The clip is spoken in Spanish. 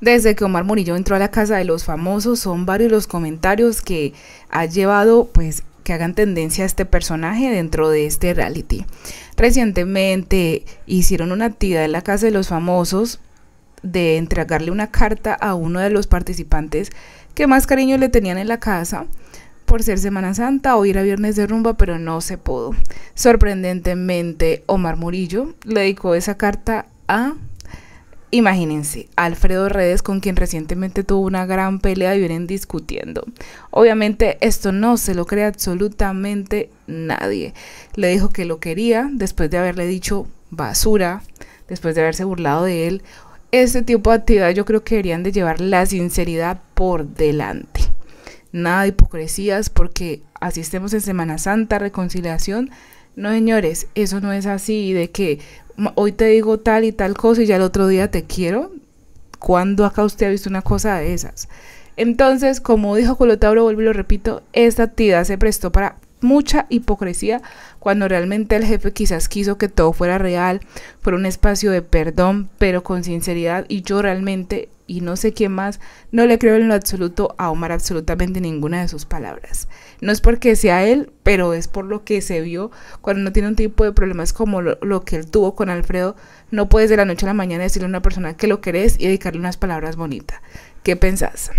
Desde que Omar Murillo entró a la casa de los famosos, son varios los comentarios que ha llevado pues que hagan tendencia a este personaje dentro de este reality. Recientemente hicieron una actividad en la casa de los famosos de entregarle una carta a uno de los participantes que más cariño le tenían en la casa por ser Semana Santa o ir a Viernes de Rumba, pero no se pudo. Sorprendentemente, Omar Murillo le dedicó esa carta a Imagínense, Alfredo Redes, con quien recientemente tuvo una gran pelea y vienen discutiendo. Obviamente esto no se lo cree absolutamente nadie. Le dijo que lo quería después de haberle dicho basura, después de haberse burlado de él. Este tipo de actividad yo creo que deberían de llevar la sinceridad por delante. Nada de hipocresías porque asistemos en Semana Santa, reconciliación. No, señores, eso no es así de que hoy te digo tal y tal cosa y ya el otro día te quiero. ¿Cuándo acá usted ha visto una cosa de esas? Entonces, como dijo Colotauro, vuelvo y lo repito, esta actividad se prestó para mucha hipocresía cuando realmente el jefe quizás quiso que todo fuera real, fuera un espacio de perdón, pero con sinceridad y yo realmente y no sé quién más, no le creo en lo absoluto a Omar absolutamente ninguna de sus palabras. No es porque sea él, pero es por lo que se vio cuando no tiene un tipo de problemas como lo, lo que él tuvo con Alfredo. No puedes de la noche a la mañana decirle a una persona que lo querés y dedicarle unas palabras bonitas. ¿Qué pensás?